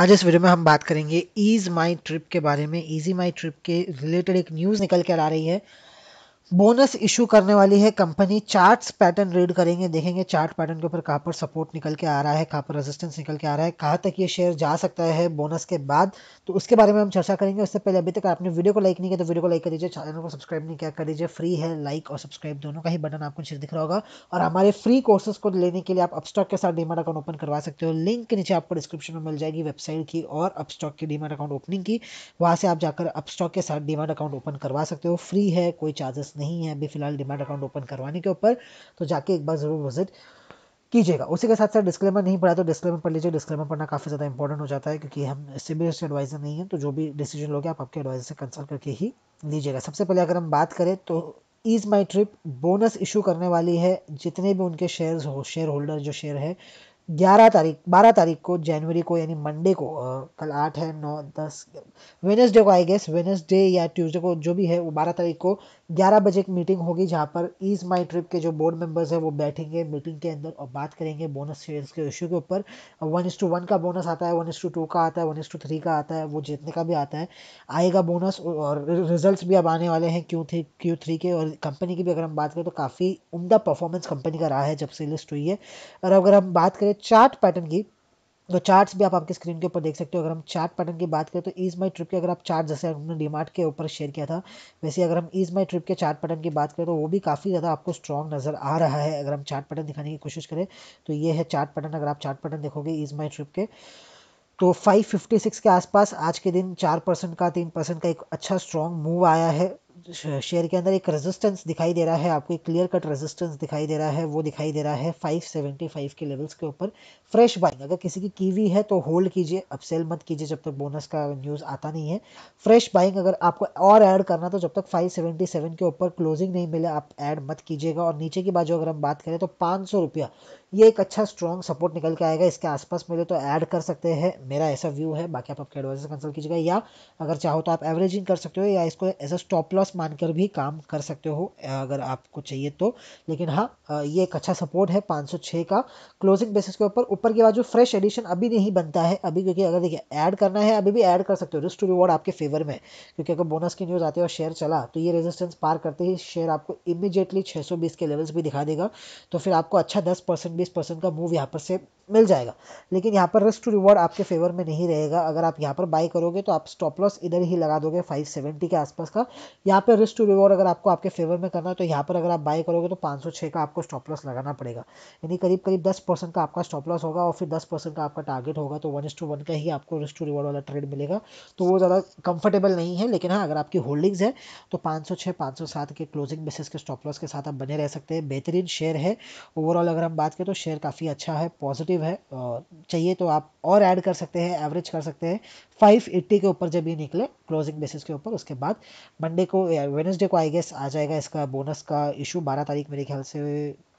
आज इस वीडियो में हम बात करेंगे ईज़ माई ट्रिप के बारे में ईजी माई ट्रिप के रिलेटेड एक न्यूज़ निकल कर आ रही है बोनस इशू करने वाली है कंपनी चार्ट्स पैटर्न रीड करेंगे देखेंगे चार्ट पैटर्न के ऊपर कहाँ पर सपोर्ट निकल के आ रहा है कहाँ पर रेजिस्टेंस निकल के आ रहा है कहाँ तक ये शेयर जा सकता है बोनस के बाद तो उसके बारे में हम चर्चा करेंगे उससे पहले अभी तक आपने वीडियो को लाइक नहीं किया तो वीडियो को लाइक कर दीजिए चैनल को सब्सक्राइब नहीं किया कर दीजिए फ्री है लाइक और सब्सक्राइब दोनों का ही बटन आपको नीचे दिख रहा होगा और हमारे फ्री कोर्सेज को लेने के लिए आप अपस्टॉक के साथ डीमार्ट अकाउंट ओपन करवा सकते हो लिंक के नीचे आपको डिस्क्रिप्शन में मिल जाएगी वेबसाइट की और अपस्टॉक की डीमार्ट अकाउंट ओपनिंग की वहाँ से आप जाकर अपस्टॉक के साथ डीमार्ट अकाउंट ओपन करवा सकते हो फ्री है कोई चार्जेस नहीं है अभी फिलहाल डिमांड अकाउंट ओपन करवाने के ऊपर तो जाके एक बार ज़रूर विजिट कीजिएगा उसी के साथ साथ डिस्क्लेमर नहीं पढ़ा तो डिस्क्लेमर पढ़ लीजिए डिस्क्लेमर पढ़ना काफ़ी ज़्यादा इंपॉर्टेंट हो जाता है क्योंकि हम सीबीएसई एडवाइज़र नहीं है तो जो भी डिसीजन लोगे आप आपके एडवाइज़र से कंसल्ट करके ही लीजिएगा सबसे पहले अगर हम बात करें तो Ease My Trip bonus issue करने वाली है जितने भी उनके शेयर हो शेयर होल्डर जो शेयर है ग्यारह तारीख बारह तारीख को जनवरी को यानी मंडे को कल आठ है नौ दस वेनसडे को आई गेस वेनसडे या ट्यूसडे को जो भी है वो बारह तारीख को ग्यारह बजे एक मीटिंग होगी जहाँ पर ईज माई ट्रिप के जो बोर्ड मेंबर्स हैं वो बैठेंगे मीटिंग के अंदर और बात करेंगे बोनस शेयर्स के इश्यू के ऊपर वन इस टू वन का बोनस आता है वन इस टू टू का आता है वन इस टू थ्री का आता है वो जितने का भी आता है आएगा बोनस और रिजल्ट भी अब आने वाले हैं क्यू थ्री क्यू थ्री के और कंपनी की भी अगर हम बात करें तो काफ़ी उमदा परफॉर्मेंस कंपनी का रहा है जब से लिस्ट हुई है और अगर हम बात करें चार्ट पैटर्न की तो चार्ट्स भी आप आपके स्क्रीन के ऊपर देख सकते हो अगर हम चार्ट पैटर्न की बात करें तो ईज माई ट्रिप के अगर आप चार्ट जैसे हमने डीमार्ट के ऊपर शेयर किया था वैसे अगर हम ईज माई ट्रिप के चार्ट पैटर्न की बात करें तो वो भी काफ़ी ज़्यादा आपको स्ट्रॉन्ग नज़र आ रहा है अगर हम चार्ट पैटर्न दिखाने की कोशिश करें तो ये है चार्ट पैटर्न अगर आप चार्ट पैटर्न देखोगे ईज माई ट्रिप के तो 556 के आसपास आज के दिन चार परसेंट का तीन परसेंट का एक अच्छा स्ट्रॉन्ग मूव आया है शेयर के अंदर एक रेजिस्टेंस दिखाई दे रहा है आपको एक क्लियर कट रेजिस्टेंस दिखाई दे रहा है वो दिखाई दे रहा है 575 के लेवल्स के ऊपर फ्रेश बाइंग अगर किसी की कीवी है तो होल्ड कीजिए अब सेल मत कीजिए जब तक बोनस का न्यूज़ आता नहीं है फ्रेश बाइंग अगर आपको और ऐड करना तो जब तक 577 के ऊपर क्लोजिंग नहीं मिले आप ऐड मत कीजिएगा और नीचे की बाजू अगर हम बात करें तो पाँच रुपया ये एक अच्छा स्ट्रॉन्ग सपोर्ट निकल के आएगा इसके आसपास मिले तो ऐड कर सकते हैं मेरा ऐसा व्यू है बाकी आप आपके एडवाइजर कंसल्ट कीजिएगा या अगर चाहो तो आप एवरेजिंग कर सकते हो या इसको एज अ स्टॉप लॉस विश्वास मानकर भी काम कर सकते हो अगर आपको चाहिए तो लेकिन हाँ ये एक अच्छा सपोर्ट है 506 का क्लोजिंग बेसिस के ऊपर ऊपर के बाद जो फ्रेश एडिशन अभी नहीं बनता है अभी क्योंकि अगर देखिए ऐड करना है अभी भी ऐड कर सकते हो रिस्क टू रिवॉर्ड आपके फेवर में क्योंकि अगर बोनस की न्यूज़ आती है और शेयर चला तो ये रेजिस्टेंस पार करते ही शेयर आपको इमीजिएटली छः के लेवल्स भी दिखा देगा तो फिर आपको अच्छा दस परसेंट बीस परसेंट का मूव यहाँ पर से मिल जाएगा लेकिन यहाँ पर रिस्क टू रिवॉर्ड आपके फेवर में नहीं रहेगा अगर आप यहाँ पर बाई करोगे तो आप स्टॉप लॉस इधर ही लगा दोगे 570 के आसपास का यहाँ पर रिस्क टू रिवॉर्ड अगर आपको आपके फेवर में करना है तो यहाँ पर अगर आप बाई करोगे तो 506 का आपको स्टॉप लॉस लगाना पड़ेगा यानी करीब करीब दस परसेंट का आपका स्टॉप लॉस होगा और फिर दस परसेंट का आपका टारगेट होगा तो वन टू वन का ही आपको रिस्क टू रिवॉर्ड वाला ट्रेड मिलेगा तो वो ज़्यादा कंफर्टेबल नहीं है लेकिन हाँ अगर आपकी होल्डिंग्स है तो पाँच सौ के क्लोजिंग बेसिस के स्टॉप लॉस के साथ आप बने रह सकते हैं बेहतरीन शेयर है ओवरऑल अगर हम बात करें तो शेयर काफ़ी अच्छा है पॉजिटिव एक्सपेंसिव है चाहिए तो आप और ऐड कर सकते हैं एवरेज कर सकते हैं फाइव एट्टी के ऊपर जब ये निकले क्लोजिंग बेसिस के ऊपर उसके बाद मंडे को या वेनसडे को आई गेस आ जाएगा इसका बोनस का इशू बारह तारीख मेरे ख्याल से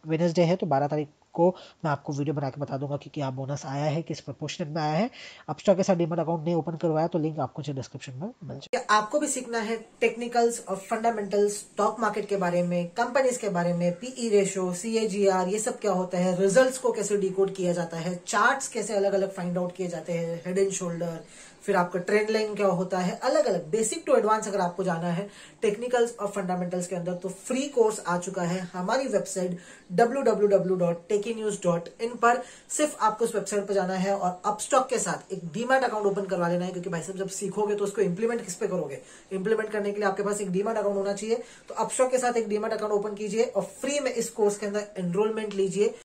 वेनसडे है तो बारह तारीख आपको मैं आपको वीडियो बना के बता दूंगा कि क्या बोनस आया है किस प्रपोर्शन में आया है अपस्टॉक के साथ डिमेट अकाउंट नहीं ओपन करवाया तो लिंक आपको डिस्क्रिप्शन में मिल जाए आपको भी सीखना है टेक्निकल्स और फंडामेंटल्स स्टॉक मार्केट के बारे में कंपनीज के बारे में पीई रेशो सी ये सब क्या होता है रिजल्ट को कैसे डिकोड किया जाता है चार्ट कैसे अलग अलग फाइंड आउट किए जाते हैं हेड एंड शोल्डर फिर आपका ट्रेंड लाइन क्या होता है अलग अलग बेसिक टू एडवांस अगर आपको जाना है टेक्निकल्स और फंडामेंटल्स के अंदर तो फ्री कोर्स आ चुका है हमारी website W W W dot tech की न्यूज डॉट इन पर सिर्फ आपको उस वेबसाइट पर जाना है और अपस्टॉक के साथ एक डीमेट अकाउंट ओपन करवा लेना है क्योंकि भाई साहब जब सीखोगे तो उसको इंप्लीमेंट किस पे करोगे इंप्लीमेंट करने के लिए आपके पास एक डीमेट अकाउंट होना चाहिए तो अपस्टॉक के साथ एक डीमेट अकाउंट ओपन कीजिए और फ्री में इस कोर्स के अंदर एनरोलमेंट लीजिए